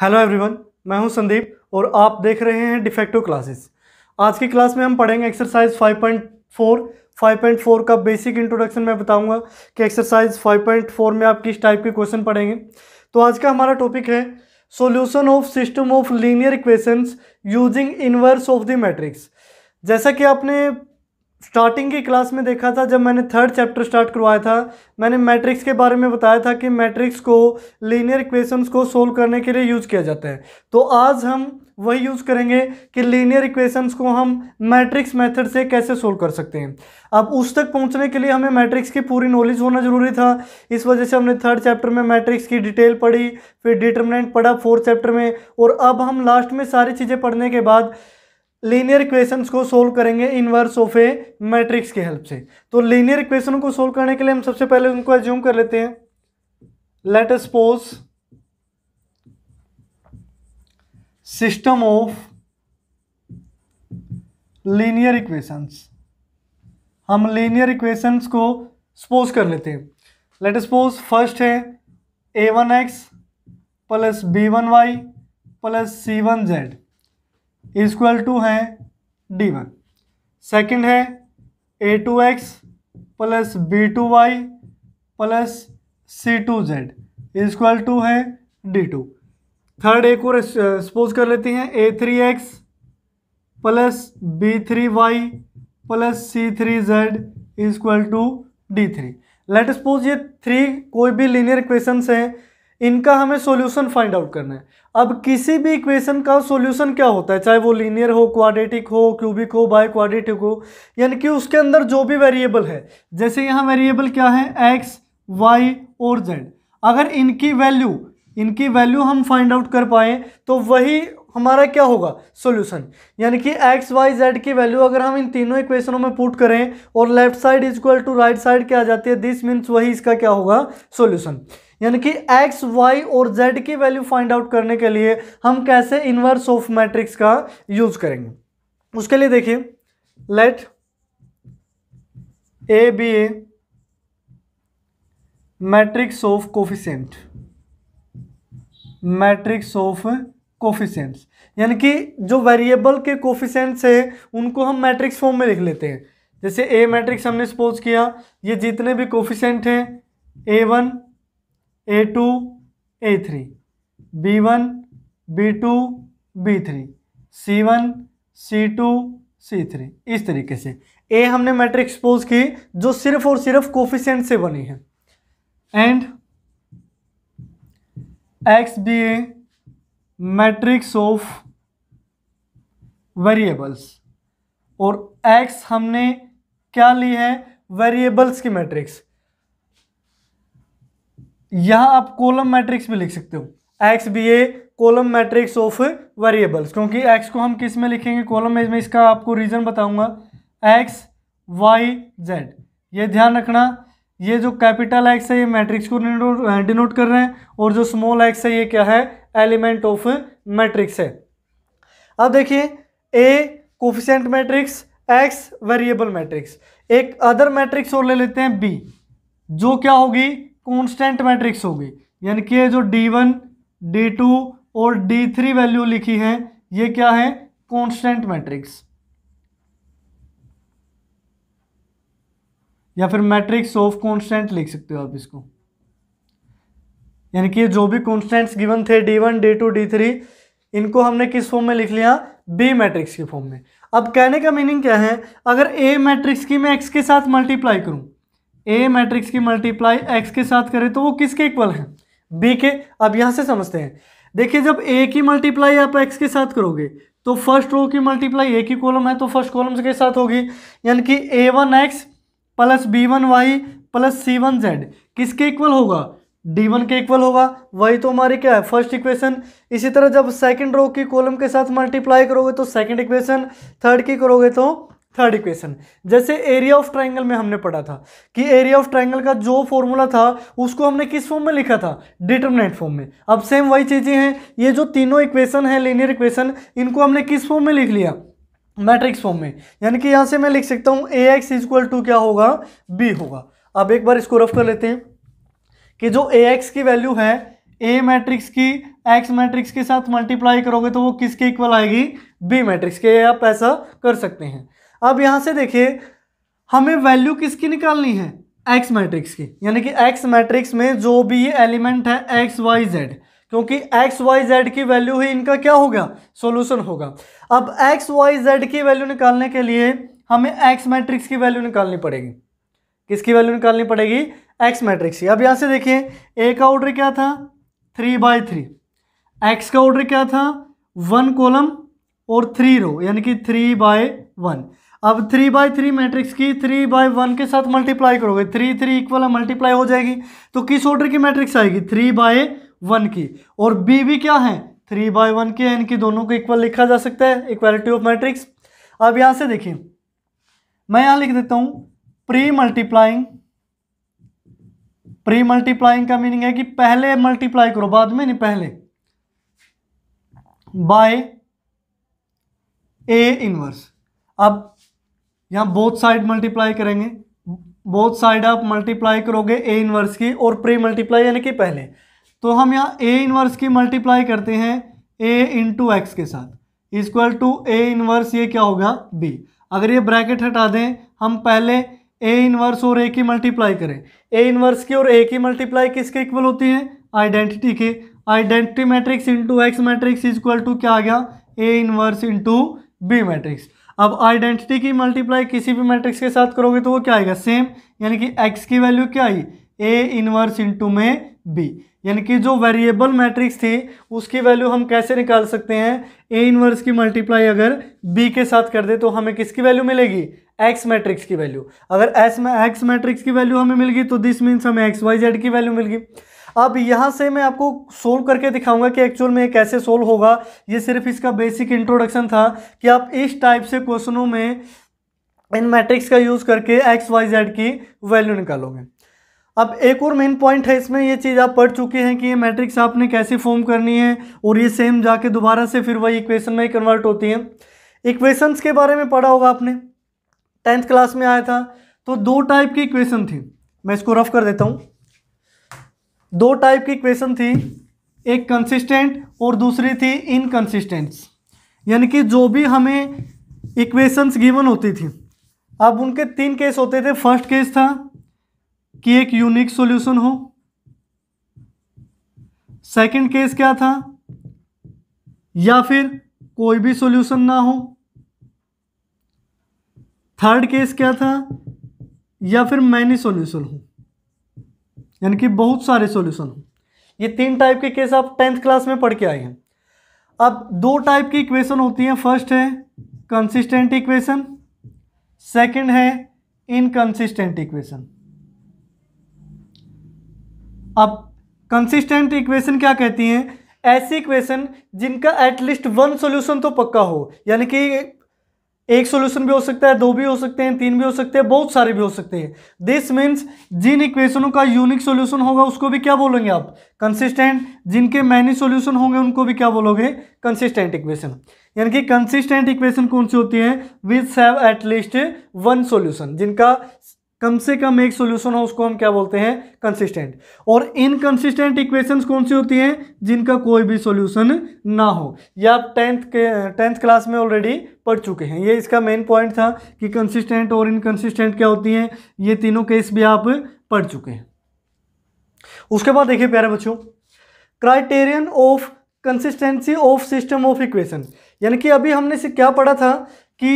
hello everyone मैं हूं संदीप और आप देख रहे हैं डिफेक्टिव क्लासेस आज की क्लास में हम पढ़ेंगे एक्सरसाइज 5.4 5.4 का बेसिक इंट्रोडक्शन मैं बताऊंगा कि एक्सरसाइज 5.4 में आप किस टाइप के क्वेश्चन पढ़ेंगे तो आज का हमारा टॉपिक है solution of system of linear equations using inverse of the matrix जैसा कि आपने स्टार्टिंग की क्लास में देखा था जब मैंने थर्ड चैप्टर स्टार्ट करवाया था मैंने मैट्रिक्स के बारे में बताया था कि मैट्रिक्स को लीनियर इक्वेशंस को सोल्व करने के लिए यूज़ किया जाता है तो आज हम वही यूज़ करेंगे कि लीनियर इक्वेशंस को हम मैट्रिक्स मेथड से कैसे सोल्व कर सकते हैं अब उस तक पहुंचने के लिए हमें मैट्रिक्स की पूरी नॉलेज होना ज़रूरी था इस वजह से हमने थर्ड चैप्टर में मैट्रिक्स की डिटेल पढ़ी फिर डिटर्मिनेंट पढ़ा फोर्थ चैप्टर में और अब हम लास्ट में सारी चीज़ें पढ़ने के बाद लीनियर इक्वेशंस को सोल्व करेंगे इनवर्स ऑफ ए मैट्रिक्स की हेल्प से तो लीनियर इक्वेशन को सोल्व करने के लिए हम सबसे पहले उनको एज्यूम कर लेते हैं let suppose system of linear equations हम लीनियर इक्वेशंस को सपोज कर लेते हैं लेट सपोज फर्स्ट है a one x plus B one Y plus C one z is equal to है डी वन सेकेंड है a two x plus b two y plus c two Z is equal to है d two third एक और suppose uh, कर लेते हैं ए three x plus b three Y plus c three z is equal to D three let suppose ये three कोई भी linear equations हैं इनका हमें सॉल्यूशन फाइंड आउट करना है अब किसी भी इक्वेशन का सॉल्यूशन क्या होता है चाहे वो लीनियर हो क्वाड्रेटिक हो क्यूबिक हो बाय क्वाड्रेटिक हो यानी कि उसके अंदर जो भी वेरिएबल है जैसे यहाँ वेरिएबल क्या है एक्स वाई और जेड अगर इनकी वैल्यू इनकी वैल्यू हम फाइंड आउट कर पाए तो वही हमारा क्या होगा सॉल्यूशन यानी कि एक्स वाई जेड की वैल्यू अगर हम इन तीनों इक्वेशनों में पुट करें और left side is equal to right side क्या आ जाती है दिस मीन्स वही इसका क्या होगा सॉल्यूशन यानी कि एक्स वाई और जेड की वैल्यू फाइंड आउट करने के लिए हम कैसे इन्वर्स ऑफ मैट्रिक्स का यूज करेंगे उसके लिए देखिए let a b a matrix of coefficient matrix of coefficients यानी कि जो वेरिएबल के कोफिशेंट्स हैं उनको हम मैट्रिक्स फॉर्म में लिख लेते हैं जैसे ए मैट्रिक्स हमने सपोज किया ये जितने भी कोफिशेंट हैं a one A two a three b one b two b three c one c two c three इस तरीके से ए हमने मैट्रिक्स पोज की जो सिर्फ और सिर्फ कोफिशियंट से बनी है and x b a matrix of variables और एक्स हमने क्या ली है वेरिएबल्स की मैट्रिक्स यहां आप कॉलम मैट्रिक्स भी लिख सकते हो x b a column matrix of variables क्योंकि एक्स को हम किस में लिखेंगे कॉलम में इसका आपको रीज़न बताऊंगा एक्स वाई जेड ये ध्यान रखना ये जो कैपिटल एक्स है ये मैट्रिक्स को डिनोट कर रहे हैं और जो स्मॉल एक्स है ये क्या है एलिमेंट ऑफ मैट्रिक्स है अब देखिए a coefficient matrix x variable matrix एक अदर मैट्रिक्स और ले लेते हैं बी जो क्या होगी कॉन्स्टेंट मैट्रिक्स होगी यानी कि जो डी वन डी टू और डी थ्री वैल्यू लिखी है ये क्या है कॉन्स्टेंट मैट्रिक्स या फिर मैट्रिक्स ऑफ कॉन्स्टेंट लिख सकते हो आप इसको यानी कि जो भी कॉन्स्टेंट्स गिवन थे D one D two D three इनको हमने किस फॉर्म में लिख लिया बी मैट्रिक्स के फॉर्म में अब कहने का मीनिंग क्या है अगर ए मैट्रिक्स की मैं एक्स के साथ मल्टीप्लाई करूं ए मैट्रिक्स की मल्टीप्लाई एक्स के साथ करें तो वो किसके इक्वल है बी के अब यहाँ से समझते हैं देखिए जब ए की मल्टीप्लाई आप एक्स के साथ करोगे तो फर्स्ट रो की मल्टीप्लाई ए की कॉलम है तो फर्स्ट कॉलम के साथ होगी यानी कि A one x plus B one Y plus C one Z किसके इक्वल होगा डी वन के इक्वल होगा वही तो हमारी क्या है फर्स्ट इक्वेशन इसी तरह जब सेकंड रो की कॉलम के साथ मल्टीप्लाई करोगे तो सेकंड इक्वेशन थर्ड की करोगे तो थर्ड इक्वेशन जैसे एरिया ऑफ ट्राइंगल में हमने पढ़ा था कि एरिया ऑफ ट्राइंगल का जो फॉर्मूला था उसको हमने किस फॉर्म में लिखा था डिटर्मिनेंट फॉर्म में अब सेम वही चीज़ें हैं ये जो तीनों इक्वेशन है लीनियर इक्वेशन इनको हमने किस फॉर्म में लिख लिया मैट्रिक्स फॉर्म में यानी कि यहाँ से मैं लिख सकता हूँ ए एक्स इक्वल टू क्या होगा बी होगा अब एक बार इसको रफ कर लेते हैं कि जो ए एक्स की वैल्यू है ए मैट्रिक्स की एक्स मैट्रिक्स के साथ मल्टीप्लाई करोगे तो वो किसके इक्वल आएगी बी मैट्रिक्स के आप ऐसा कर सकते हैं अब यहाँ से देखिए हमें वैल्यू किसकी निकालनी है एक्स मैट्रिक्स की यानी कि एक्स मैट्रिक्स में जो भी एलिमेंट है एक्स वाई जेड क्योंकि एक्स वाई जेड की वैल्यू ही इनका क्या होगा सॉल्यूशन होगा अब एक्स वाई जेड की वैल्यू निकालने के लिए हमें एक्स मैट्रिक्स की वैल्यू निकालनी पड़ेगी किसकी वैल्यू निकालनी पड़ेगी एक्स मैट्रिक्स की अब यहाँ से देखिए ए का ऑर्डर क्या था थ्री बाई थ्री एक्स का ऑर्डर क्या था वन कॉलम और थ्री रो यानी कि थ्री बाय वन अब थ्री बाय थ्री मैट्रिक्स की थ्री बाय वन के साथ मल्टीप्लाई करोगे थ्री थ्री इक्वल मल्टीप्लाई हो जाएगी तो किस ऑर्डर की मैट्रिक्स आएगी थ्री बाय वन की और बी भी क्या है थ्री बाय वन की है इनकी दोनों को इक्वल लिखा जा सकता है इक्वालिटी ऑफ मैट्रिक्स अब यहाँ से देखिए मैं यहाँ लिख देता हूँ प्री मल्टीप्लाइंग प्री मल्टीप्लाइंग का मीनिंग है कि पहले मल्टीप्लाई करो बाद में नहीं पहले बाय ए इनवर्स अब यहाँ बोथ साइड मल्टीप्लाई करेंगे बोथ साइड आप मल्टीप्लाई करोगे ए इनवर्स की और प्री मल्टीप्लाई यानी कि पहले तो हम यहाँ ए इनवर्स की मल्टीप्लाई करते हैं ए इंटू एक्स के साथ इक्वल टू ए इनवर्स ये क्या होगा बी अगर ये ब्रैकेट हटा दें हम पहले ए इनवर्स और ए की मल्टीप्लाई करें ए इनवर्स की और ए की मल्टीप्लाई किसके इक्वल होती है आइडेंटिटी के identity matrix into X matrix equal to क्या आ गया A inverse into B matrix अब आइडेंटिटी की मल्टीप्लाई किसी भी मैट्रिक्स के साथ करोगे तो वो क्या आएगा सेम यानी कि एक्स की वैल्यू क्या आई ए इनवर्स इंटू में बी यानी कि जो वेरिएबल मैट्रिक्स थी उसकी वैल्यू हम कैसे निकाल सकते हैं ए इनवर्स की मल्टीप्लाई अगर बी के साथ कर दे तो हमें किसकी वैल्यू मिलेगी एक्स मैट्रिक्स की वैल्यू अगर एस में एक्स मैट्रिक्स की वैल्यू हमें मिलगी तो दिस मीन्स हमें एक्स वाई जेड की वैल्यू मिलगी अब यहाँ से मैं आपको सोल्व करके दिखाऊंगा कि एक्चुअल में कैसे सोल्व होगा ये सिर्फ इसका बेसिक इंट्रोडक्शन था कि आप इस टाइप से क्वेश्चनों में इन मैट्रिक्स का यूज़ करके एक्स वाई जेड की वैल्यू निकालोगे अब एक और मेन पॉइंट है इसमें ये चीज़ आप पढ़ चुके हैं कि ये मैट्रिक्स आपने कैसे फॉर्म करनी है और ये सेम जाके दोबारा से फिर वही इक्वेशन में कन्वर्ट होती है इक्वेशंस के बारे में पढ़ा होगा आपने टेंथ क्लास में आया था तो दो टाइप की इक्वेशन थी मैं इसको रफ कर देता हूँ दो टाइप की इक्वेशन थी एक कंसिस्टेंट और दूसरी थी इनकन्सिस्टेंट्स यानी कि जो भी हमें इक्वेशंस गिवन होती थी अब उनके तीन केस होते थे फर्स्ट केस था कि एक यूनिक सॉल्यूशन हो सेकंड केस क्या था या फिर कोई भी सॉल्यूशन ना हो थर्ड केस क्या था या फिर मैनी सॉल्यूशन हो यानी कि बहुत सारे सोल्यूशन हो ये तीन टाइप के केस आप टेंथ क्लास में पढ़ के आए हैं अब दो टाइप की इक्वेशन होती हैं फर्स्ट है कंसिस्टेंट इक्वेशन सेकंड है इनकंसिस्टेंट इक्वेशन अब कंसिस्टेंट इक्वेशन क्या कहती हैं ऐसी इक्वेशन जिनका एटलीस्ट वन सॉल्यूशन तो पक्का हो यानी कि एक सॉल्यूशन भी हो सकता है दो भी हो सकते हैं तीन भी हो सकते हैं बहुत सारे भी हो सकते हैं दिस मीन्स जिन इक्वेशनों का यूनिक सॉल्यूशन होगा उसको भी क्या बोलेंगे आप कंसिस्टेंट जिनके मैनी सॉल्यूशन होंगे उनको भी क्या बोलोगे कंसिस्टेंट इक्वेशन यानी कि कंसिस्टेंट इक्वेशन कौन सी होती है with save at least one solution जिनका कम से कम एक सोल्यूशन हो उसको हम क्या बोलते हैं कंसिस्टेंट और इनकंसिस्टेंट इक्वेशंस कौन सी होती हैं जिनका कोई भी सोल्यूशन ना हो यह आप टेंथ के टेंथ क्लास में ऑलरेडी पढ़ चुके हैं ये इसका मेन पॉइंट था कि कंसिस्टेंट और इनकंसिस्टेंट क्या होती हैं ये तीनों केस भी आप पढ़ चुके हैं उसके बाद देखिए प्यारे बच्चों criterion of consistency of system of equation यानी कि अभी हमने से क्या पढ़ा था कि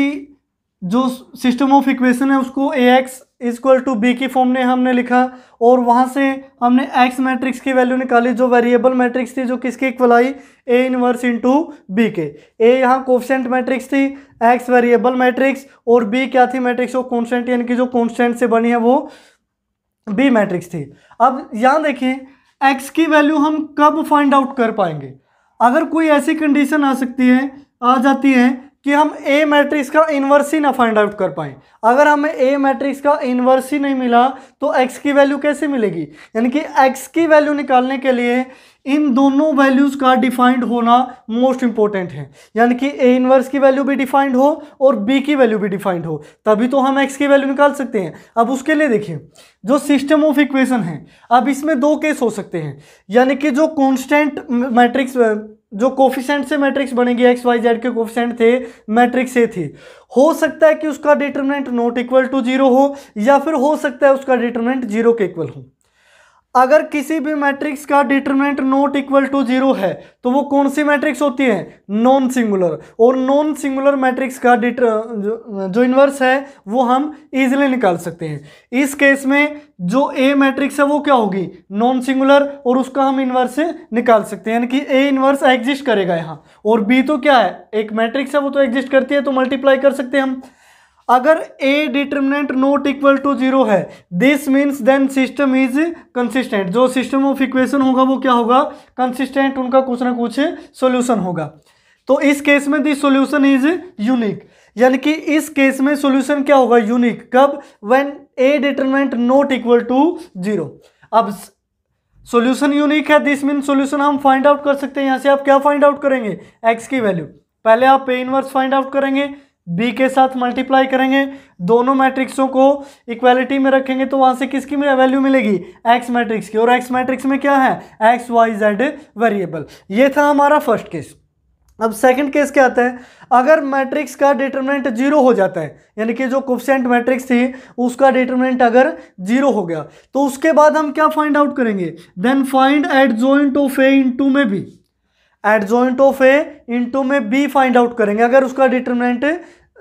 जो सिस्टम ऑफ इक्वेशन है उसको A X equal to B की फॉर्म ने हमने लिखा और वहाँ से हमने एक्स मैट्रिक्स की वैल्यू निकाली जो वेरिएबल मैट्रिक्स थी जो किसकी इक्वल आई ए इनवर्स टू बी के ए यहाँ कॉन्सेंट मैट्रिक्स थी एक्स वेरिएबल मैट्रिक्स और बी क्या थी मैट्रिक्स वो कॉन्सेंट यानी कि जो कॉन्सटेंट से बनी है वो बी मैट्रिक्स थी अब यहाँ देखिए एक्स की वैल्यू हम कब फाइंड आउट कर पाएंगे अगर कोई ऐसी कंडीशन आ सकती है आ जाती है कि हम ए मैट्रिक्स का इन्वर्स ही ना फाइंड आउट कर पाएँ अगर हमें ए मैट्रिक्स का इन्वर्स ही नहीं मिला तो एक्स की वैल्यू कैसे मिलेगी यानी कि एक्स की वैल्यू निकालने के लिए इन दोनों वैल्यूज़ का डिफाइंड होना मोस्ट इंपॉर्टेंट है यानी कि ए इन्वर्स की वैल्यू भी डिफाइंड हो और बी की वैल्यू भी डिफाइंड हो तभी तो हम एक्स की वैल्यू निकाल सकते हैं अब उसके लिए देखिए जो सिस्टम ऑफ इक्वेशन है अब इसमें दो केस हो सकते हैं यानी कि जो कॉन्स्टेंट मैट्रिक्स जो कोफिशेंट से मैट्रिक्स बनेगी एक्स वाई जेड के कोफिशेंट थे मैट्रिक्स से थे हो सकता है कि उसका determinant not equal to zero हो या फिर हो सकता है उसका डिटर्मिनेंट जीरो के इक्वल हो अगर किसी भी मैट्रिक्स का determinant not equal to zero है तो वो कौन सी मैट्रिक्स होती है नॉन सिंगुलर और नॉन सिंगुलर मैट्रिक्स का डिट जो, इनवर्स इन्वर्स है वो हम इजीली निकाल सकते हैं इस केस में जो ए मैट्रिक्स है वो क्या होगी नॉन सिंगुलर और उसका हम इन्वर्स निकाल सकते हैं यानी कि ए इन्वर्स एग्जिस्ट करेगा यहाँ और बी तो क्या है एक मैट्रिक्स है वो तो एग्जिस्ट करती है तो मल्टीप्लाई कर सकते हैं हम अगर A determinant not equal to zero है this means then system is consistent जो सिस्टम ऑफ इक्वेशन होगा वो क्या होगा कंसिस्टेंट उनका कुछ ना कुछ सोल्यूशन होगा तो इस केस में दिस सोल्यूशन इज यूनिक यानी कि इस केस में सोल्यूशन क्या होगा यूनिक कब when A determinant not equal to zero अब सोल्यूशन यूनिक है दिस मीन सोल्यूशन हम फाइंड आउट कर सकते हैं यहाँ से आप क्या फाइंड आउट करेंगे एक्स की वैल्यू पहले आप पे इनवर्स फाइंड आउट करेंगे बी के साथ मल्टीप्लाई करेंगे दोनों मैट्रिक्सों को इक्वालिटी में रखेंगे तो वहाँ से किसकी वैल्यू मिलेगी एक्स मैट्रिक्स की और एक्स मैट्रिक्स में क्या है एक्स वाई जेड वेरिएबल ये था हमारा फर्स्ट केस अब सेकंड केस क्या आता है अगर मैट्रिक्स का डिटर्मिनेंट जीरो हो जाता है यानी कि जो कोफिशेंट मैट्रिक्स थी उसका डिटर्मिनेंट अगर जीरो हो गया तो उसके बाद हम क्या फाइंड आउट करेंगे then find eight joint of A into में B eight joint of A into में बी फाइंड आउट करेंगे अगर उसका डिटर्मिनेंट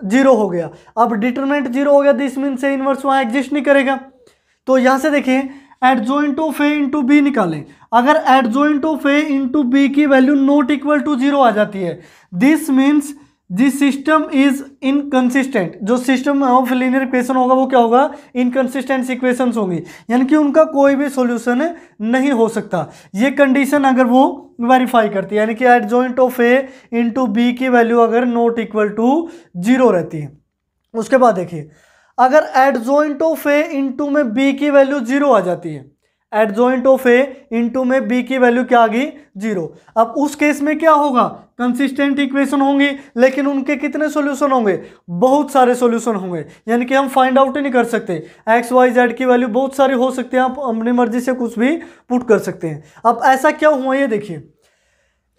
जीरो हो गया अब डिटरमिनेंट जीरो हो गया दिस तो मीन से इनवर्स वहाँ एग्जिस्ट नहीं करेगा तो यहाँ से देखिए adjoint of A into B निकालें अगर एट टू ऑफ ए इंटू बी की value not equal to zero आ जाती है दिस मीन्स जी सिस्टम इज इनकन्सिस्टेंट जो सिस्टम ऑफ लीनियर इक्वेशन होगा वो क्या होगा इनकन्सिस्टेंट इक्वेशन होंगी यानी कि उनका कोई भी सोल्यूशन नहीं हो सकता ये कंडीशन अगर वो वेरीफाई करती है यानी कि eight joint of A into B की वैल्यू अगर नॉट इक्वल टू जीरो रहती है उसके बाद देखिए अगर eight joint of A into में बी की वैल्यू जीरो आ जाती है एडजॉइंट ऑफ ए इंटू में बी की वैल्यू क्या आ गई जीरो अब उस केस में क्या होगा कंसिस्टेंट इक्वेशन होंगी लेकिन उनके कितने सॉल्यूशन होंगे बहुत सारे सॉल्यूशन होंगे यानी कि हम फाइंड आउट ही नहीं कर सकते एक्स वाई जेड की वैल्यू बहुत सारी हो सकती है आप अपनी मर्जी से कुछ भी पुट कर सकते हैं अब ऐसा क्या हुआ ये देखिए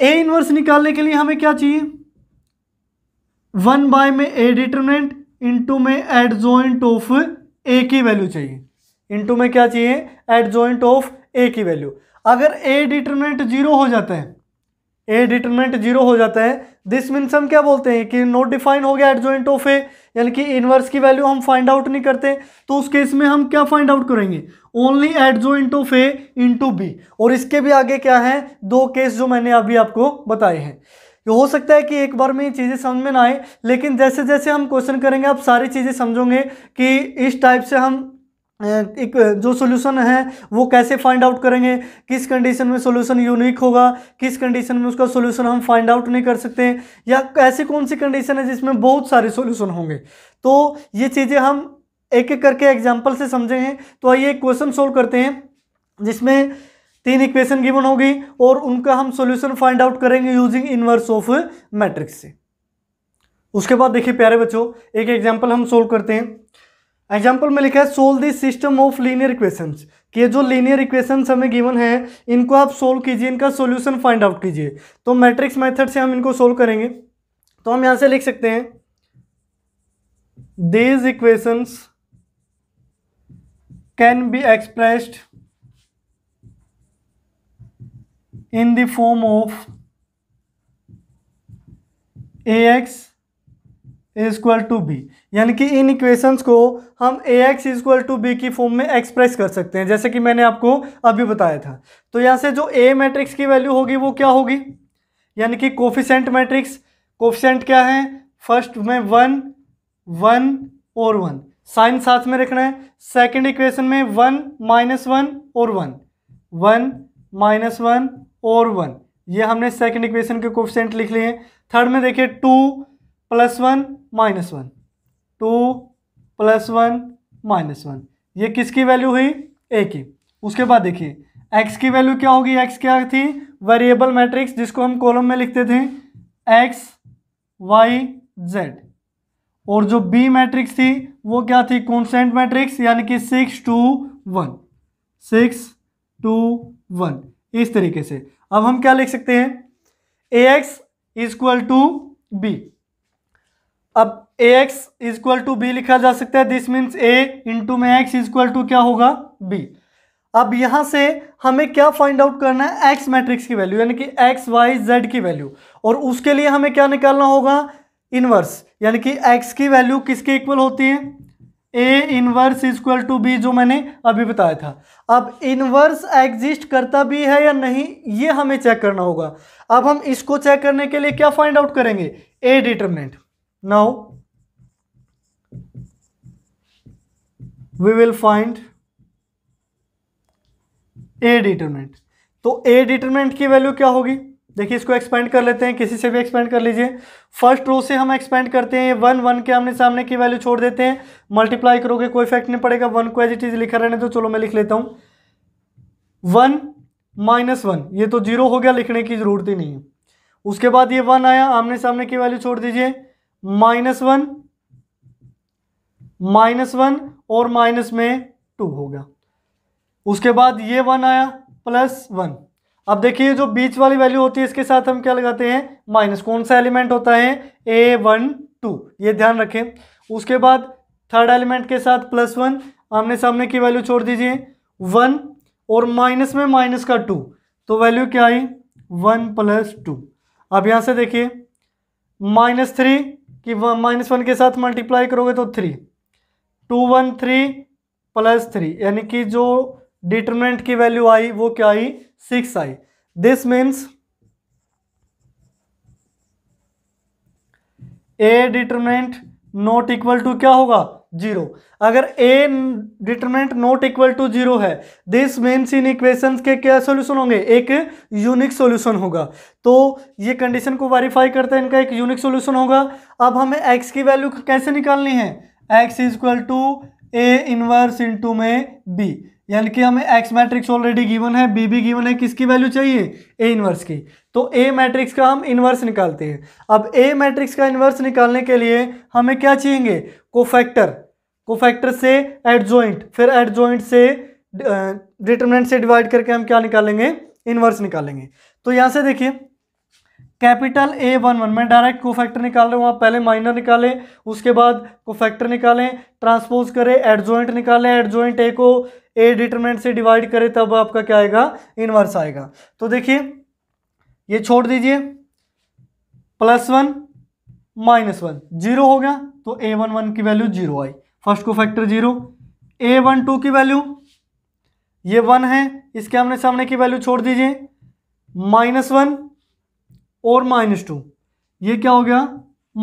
ए इनवर्स निकालने के लिए हमें क्या चाहिए वन बाय में ए डिटर्मिनेंट इंटू में एडजॉइंट ऑफ ए की वैल्यू चाहिए इंटू में क्या चाहिए एट जॉइंट ऑफ ए की वैल्यू अगर ए डिटर्मिनेंट जीरो हो जाता है ए डिटर्मिनेंट जीरो हो जाता है दिस मीन्स हम क्या बोलते हैं कि नोट डिफाइन हो गया एट जॉइंट ऑफ ए यानी कि इनवर्स की वैल्यू हम फाइंड आउट नहीं करते तो उस केस में हम क्या फाइंड आउट करेंगे only at joint of A into B और इसके भी आगे क्या है दो केस जो मैंने अभी आपको बताए हैं हो सकता है कि एक बार में ये चीज़ें समझ में ना आए लेकिन जैसे जैसे हम क्वेश्चन करेंगे आप सारी चीज़ें समझोगे कि इस टाइप से हम एक जो सोल्यूशन है वो कैसे फाइंड आउट करेंगे किस कंडीशन में सोल्यूशन यूनिक होगा किस कंडीशन में उसका सोल्यूशन हम फाइंड आउट नहीं कर सकते या ऐसी कौन सी कंडीशन है जिसमें बहुत सारे सोल्यूशन होंगे तो ये चीज़ें हम एक एक करके एग्जाम्पल से समझे हैं तो आइए एक क्वेश्चन सोल्व करते हैं जिसमें तीन इक्वेशन गिवन होगी और उनका हम सोल्यूशन फाइंड आउट करेंगे यूजिंग इनवर्स ऑफ मैट्रिक्स से उसके बाद देखिए प्यारे बच्चों एक एग्जाम्पल हम सोल्व करते हैं एग्जाम्पल में लिखा है solve this system of linear equation कि जो लीनियर इक्वेशन हमें गिवन है इनको आप सोल्व कीजिए इनका सोल्यूशन फाइंड आउट कीजिए तो मैट्रिक्स मैथड से हम इनको सोल्व करेंगे तो हम यहाँ से लिख सकते हैं these can be expressed in the form of A X is equal to B यानी कि इन इक्वेशंस को हम A X is equal equal to B की फॉर्म में एक्सप्रेस कर सकते हैं जैसे कि मैंने आपको अभी बताया था तो यहाँ से जो ए मैट्रिक्स की वैल्यू होगी वो क्या होगी यानी कि कोफिशेंट मैट्रिक्स कोफिशेंट क्या है फर्स्ट में वन वन और वन साइन साथ में रखना है सेकेंड इक्वेशन में वन माइनस वन और वन वन माइनस वन और वन ये हमने सेकेंड इक्वेशन के कोफिशेंट लिख लिए थर्ड में देखिए two plus one minus one two plus one minus one ये किसकी वैल्यू हुई ए की उसके बाद देखिए एक्स की वैल्यू क्या होगी एक्स क्या थी वेरिएबल मैट्रिक्स जिसको हम कॉलम में लिखते थे एक्स वाई जेड और जो बी मैट्रिक्स थी वो क्या थी कॉन्सेंट मैट्रिक्स यानी कि six two one six two one इस तरीके से अब हम क्या लिख सकते हैं A X equal to B अब A X is equal to B लिखा जा सकता है दिस मीन्स ए इंटू में एक्स इजक्वल टू क्या होगा बी अब यहाँ से हमें क्या फाइंड आउट करना है एक्स मैट्रिक्स की वैल्यू यानी कि एक्स वाई जेड की वैल्यू और उसके लिए हमें क्या निकालना होगा इनवर्स यानी कि एक्स की वैल्यू किसके इक्वल होती है A inverse equal to B जो मैंने अभी बताया था अब इनवर्स एग्जिस्ट करता भी है या नहीं ये हमें चेक करना होगा अब हम इसको चेक करने के लिए क्या फाइंड आउट करेंगे A determinant now we will find a determinant तो a determinant की वैल्यू क्या होगी देखिए इसको एक्सपेंड कर लेते हैं किसी से भी एक्सपेंड कर लीजिए फर्स्ट रो से हम एक्सपेंड करते हैं वन वन के आमने सामने की वैल्यू छोड़ देते हैं मल्टीप्लाई करोगे कोई इफेक्ट नहीं पड़ेगा वन को एज इट इज लिखा रहने तो चलो मैं लिख लेता हूं वन माइनस वन ये तो जीरो हो गया लिखने की जरूरत ही नहीं है उसके बाद ये वन आया आमने सामने की वैल्यू छोड़ दीजिए माइनस वन माइनस वन और माइनस में टू होगा उसके बाद ये वन आया प्लस वन अब देखिए जो बीच वाली वैल्यू होती है इसके साथ हम क्या लगाते हैं माइनस कौन सा एलिमेंट होता है ए वन टू ये ध्यान रखें उसके बाद थर्ड एलिमेंट के साथ प्लस वन आमने सामने की वैल्यू छोड़ दीजिए वन और माइनस में माइनस का टू तो वैल्यू क्या आई वन प्लस टू अब यहाँ से देखिए माइनस थ्री कि माइनस वन के साथ मल्टीप्लाई करोगे तो three two one three plus three यानी कि जो डिटर्मिनेंट की वैल्यू आई वो क्या आई सिक्स आई this means A determinant not equal to क्या होगा जीरो अगर A determinant not equal to zero है दिस मीन्स इन इक्वेशंस के क्या सॉल्यूशन होंगे एक यूनिक सॉल्यूशन होगा तो ये कंडीशन को वेरीफाई करते हैं इनका एक यूनिक सॉल्यूशन होगा अब हमें एक्स की वैल्यू कैसे निकालनी है X is equal to A inverse to में बी यानी कि हमें एक्स मैट्रिक्स ऑलरेडी गिवन है बी भी गिवन है किसकी वैल्यू चाहिए ए इनवर्स की तो ए मैट्रिक्स का हम इन्वर्स निकालते हैं अब ए मैट्रिक्स का इन्वर्स निकालने के लिए हमें क्या चाहिए कोफैक्टर कोफैक्टर से जॉइंट फिर जॉइंट से डिटर्मिनेंट से डिवाइड करके हम क्या निकालेंगे इन्वर्स निकालेंगे तो यहाँ से देखिए कैपिटल ए वन वन मैं डायरेक्ट को फैक्टर निकाल रहा हूँ आप पहले माइनर निकालें उसके बाद को फैक्टर निकालें ट्रांसपोज करें एडजोइंट निकालें एडजोइंट ए को ए डिटरमिनेंट से डिवाइड करें तब आपका क्या आएगा इनवर्स आएगा तो देखिए ये छोड़ दीजिए plus one minus one zero हो गया तो ए वन वन की वैल्यू जीरो आई first cofactor zero A one two की वैल्यू ये वन है इसके आमने सामने की वैल्यू छोड़ दीजिए माइनस वन और माइनस टू ये क्या हो गया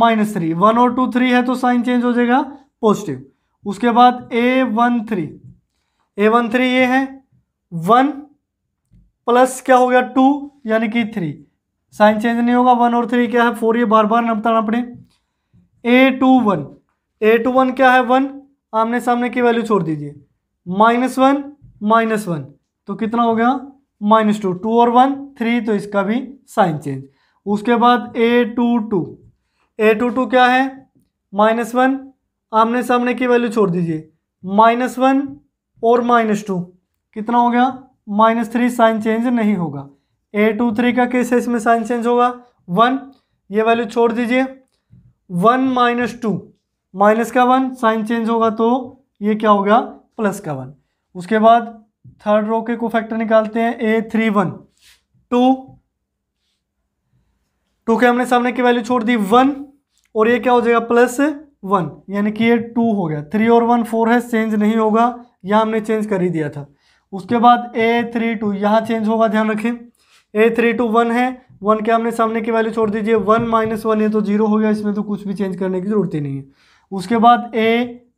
माइनस थ्री वन और टू थ्री है तो साइन चेंज हो जाएगा पॉजिटिव उसके बाद A one three A one three ये है वन प्लस क्या हो गया टू यानी कि थ्री साइन चेंज नहीं होगा वन और थ्री क्या है फोर ये बार बार नपता अपने A two one A two one क्या है वन आमने सामने की वैल्यू छोड़ दीजिए माइनस वन माइनस वन तो कितना हो गया माइनस टू टू और वन थ्री तो इसका भी साइन चेंज उसके बाद A two two A two two क्या है माइनस वन आमने सामने की वैल्यू छोड़ दीजिए माइनस वन और माइनस टू कितना हो गया माइनस थ्री साइन चेंज नहीं होगा ए टू थ्री का केस है इसमें साइन चेंज होगा वन ये वैल्यू छोड़ दीजिए वन माइनस टू माइनस का वन साइन चेंज होगा तो ये क्या होगा प्लस का वन उसके बाद थर्ड रो के को फैक्टर निकालते हैं ए थ्री वन टू टू के हमने सामने की वैल्यू छोड़ दी वन और ये क्या हो जाएगा प्लस वन यानी कि ये टू हो गया थ्री और वन फोर है चेंज नहीं होगा यहाँ हमने चेंज कर ही दिया था उसके बाद ए थ्री टू यहाँ चेंज होगा ध्यान रखें ए थ्री टू वन है वन के हमने सामने की वैल्यू छोड़ दीजिए वन माइनस वन ये तो जीरो हो गया इसमें तो कुछ भी चेंज करने की ज़रूरत ही नहीं है उसके बाद A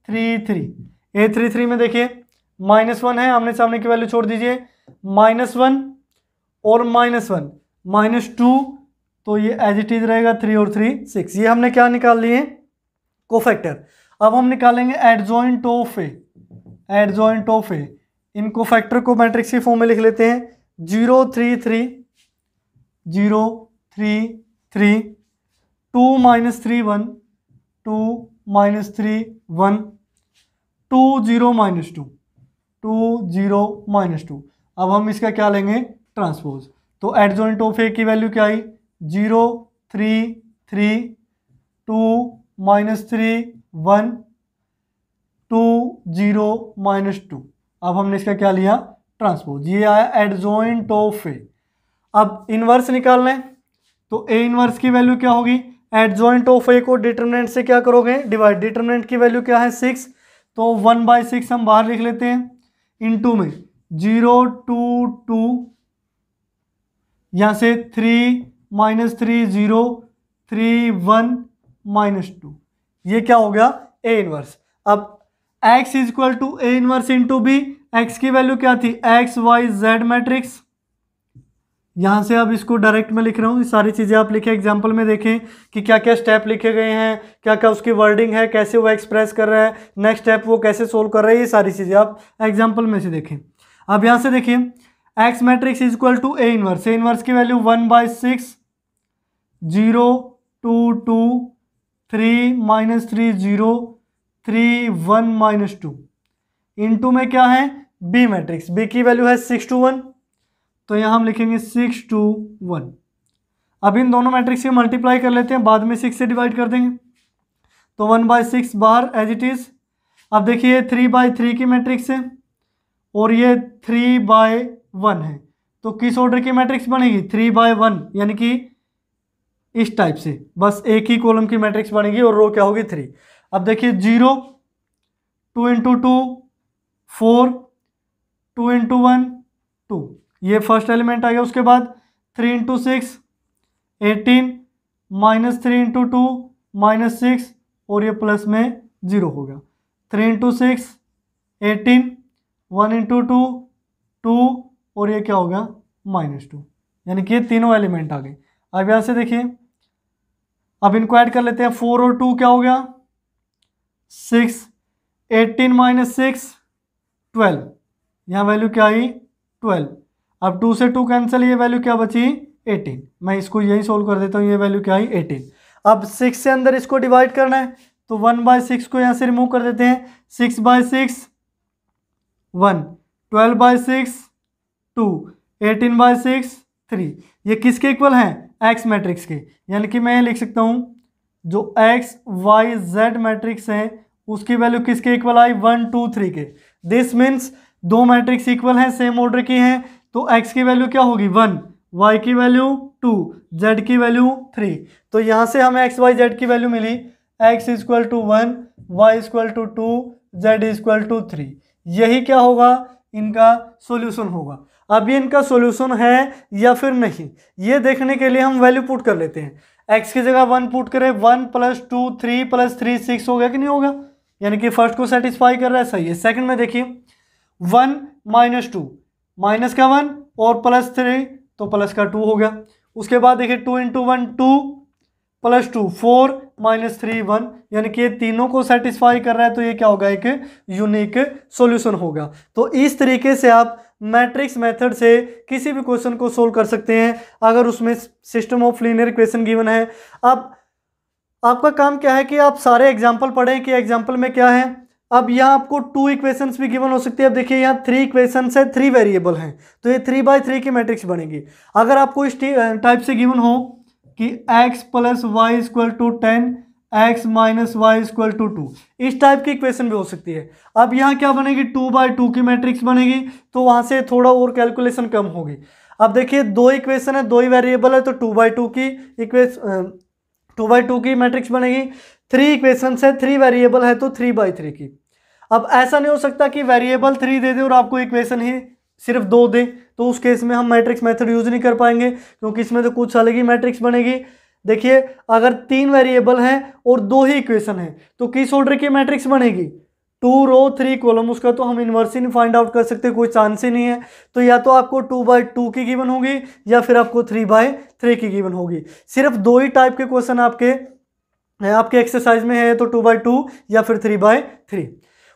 three three A three three में देखिए माइनस वन है हमने सामने की वैल्यू छोड़ दीजिए माइनस वन और माइनस वन माइनस टू तो ये एज इट इज रहेगा थ्री और थ्री सिक्स ये हमने क्या निकाल लिए कोफैक्टर अब हम निकालेंगे adjoint of A joint of A इनको फैक्टर को मैट्रिक्स के फॉर्म में लिख लेते हैं zero three three zero three three two minus three one two minus three one two zero minus two two zero minus two अब हम इसका क्या लेंगे ट्रांसपोज तो जॉइंट ऑफ ए की वैल्यू क्या आई zero three three two minus three one two zero minus two अब हमने इसका क्या लिया ट्रांसपोज ये आया एडजॉइंट ऑफ ए अब इनवर्स निकाल लें तो ए इनवर्स की वैल्यू क्या होगी एडजॉइंट ऑफ ए को डिटर्मिनेंट से क्या करोगे डिवाइड डिटर्मिनेंट की वैल्यू क्या है सिक्स तो वन बाई सिक्स हम बाहर लिख लेते हैं इन टू में जीरो टू टू यहाँ से three minus three zero three one minus two ये क्या हो गया ए इनवर्स अब X is equal to A inverse to B X की वैल्यू क्या थी एक्स वाई जेड मैट्रिक्स यहां से अब इसको डायरेक्ट में लिख रहा हूँ सारी चीज़ें आप लिखें एग्जाम्पल में देखें कि क्या क्या स्टेप लिखे गए हैं क्या क्या उसकी वर्डिंग है कैसे वो एक्सप्रेस कर रहा है नेक्स्ट स्टेप वो कैसे सोल्व कर रहा है ये सारी चीज़ें आप एग्जाम्पल में से देखें अब यहाँ से देखिए X matrix is equal to A inverse A inverse की value one by six zero two two three minus three zero three one minus two into में क्या है बी मैट्रिक्स बी की वैल्यू है सिक्स टू वन तो यहाँ हम लिखेंगे सिक्स टू वन अब इन दोनों मैट्रिक्स से मल्टीप्लाई कर लेते हैं बाद में सिक्स से डिवाइड कर देंगे तो वन बाय सिक्स बाहर एज इट इज़ अब देखिए थ्री बाय थ्री की मैट्रिक्स है और ये थ्री बाय वन है तो किस ऑर्डर की मैट्रिक्स बनेगी थ्री बाय वन यानी कि इस टाइप से बस एक ही कॉलम की मैट्रिक्स बनेगी और रो क्या होगी थ्री अब देखिए zero two into two four two into one two ये फर्स्ट एलिमेंट आ गया उसके बाद three into six eighteen minus three into two minus six और ये प्लस में ज़ीरो हो गया three into six eighteen one into two two और ये क्या होगा माइनस टू यानी कि तीनों एलिमेंट आ गए अब यहाँ से देखिए अब इनको ऐड कर लेते हैं फोर और टू क्या हो गया six eighteen minus six twelve यहाँ वैल्यू क्या आई ट्वेल्व अब टू से टू कैंसिल ये वैल्यू क्या बची एटीन मैं इसको यही सोल्व कर देता हूँ ये वैल्यू क्या आई एटीन अब सिक्स से अंदर इसको डिवाइड करना है तो वन बाय सिक्स को यहाँ से रिमूव कर देते हैं six by six one twelve by six two eighteen by six three ये किसके इक्वल हैं एक्स मैट्रिक्स के यानी कि मैं लिख सकता हूँ जो एक्स वाई जेड मैट्रिक्स हैं उसकी वैल्यू किसके इक्वल आई वन टू थ्री के दिस मीन्स दो मैट्रिक्स इक्वल हैं सेम ऑर्डर की हैं तो एक्स की वैल्यू क्या होगी वन वाई की वैल्यू टू जेड की वैल्यू थ्री तो यहाँ से हमें एक्स वाई जेड की वैल्यू मिली X is equal to one Y is equal to two Z is equal to three यही क्या होगा इनका सोल्यूशन होगा अभी इनका सोल्यूशन है या फिर नहीं ये देखने के लिए हम वैल्यू पुट कर लेते हैं एक्स की जगह वन पुट करें one plus two three plus three six हो गया कि नहीं होगा यानी कि फर्स्ट को सेटिस्फाई कर रहा है सही है सेकंड में देखिए वन माइनस टू माइनस का वन और प्लस थ्री तो प्लस का टू हो गया उसके बाद देखिए two into one two plus two four minus three one यानी कि ये तीनों को सेटिस्फाई कर रहा है तो ये क्या होगा एक यूनिक सोल्यूशन होगा तो इस तरीके से आप मैट्रिक्स मेथड से किसी भी क्वेश्चन को सोल्व कर सकते हैं अगर उसमें system of linear equation given है अब आपका काम क्या है कि आप सारे एग्जाम्पल पढ़ें कि एग्जाम्पल में क्या है अब यहाँ आपको टू इक्वेशंस भी गिवन हो सकती है अब देखिए यहाँ थ्री इक्वेशंस है थ्री वेरिएबल हैं तो ये थ्री बाय थ्री की मैट्रिक्स बनेगी अगर आपको इस टाइप से गिवन हो कि X plus Y equal to ten X minus Y equal to two इस टाइप की इक्वेशन भी हो सकती है अब यहाँ क्या बनेगी टू बाई टू की मैट्रिक्स बनेगी तो वहाँ से थोड़ा और कैलकुलेशन कम होगी अब देखिए दो इक्वेशन है दो ही वेरिएबल है तो टू बाई टू की इक्वेशन टू बाई टू की मैट्रिक्स बनेगी थ्री इक्वेशन है थ्री वेरिएबल है तो थ्री बाई थ्री की अब ऐसा नहीं हो सकता कि वेरिएबल थ्री दे दे और आपको इक्वेशन ही सिर्फ दो दे तो उस केस में हम मैट्रिक्स मेथड यूज़ नहीं कर पाएंगे क्योंकि इसमें तो कुछ अलग ही मैट्रिक्स बनेगी देखिए अगर तीन वेरिएबल हैं और दो ही इक्वेशन हैं तो किस ऑर्डर की मैट्रिक्स बनेगी टू रो थ्री कॉलम उसका तो हम ही नहीं फाइंड आउट कर सकते कोई चांस ही नहीं है तो या तो आपको टू बाई टू की गिवन होगी या फिर आपको थ्री बाय थ्री की गिवन होगी सिर्फ दो ही टाइप के क्वेश्चन आपके आपके एक्सरसाइज में है तो टू बाई टू या फिर थ्री बाय थ्री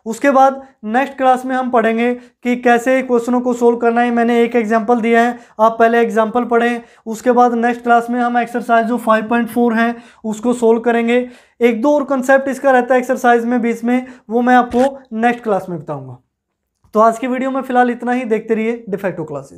उसके बाद नेक्स्ट क्लास में हम पढ़ेंगे कि कैसे क्वेश्चनों को सोल्व करना है मैंने एक एग्जाम्पल दिया है आप पहले एग्जाम्पल पढ़ें उसके बाद नेक्स्ट क्लास में हम एक्सरसाइज जो 5.4 है उसको सोल्व करेंगे एक दो और कंसेप्ट इसका रहता है एक्सरसाइज में बीच में वो मैं आपको नेक्स्ट क्लास में बताऊँगा तो आज की वीडियो में फिलहाल इतना ही देखते रहिए डिफेक्टो क्लासेस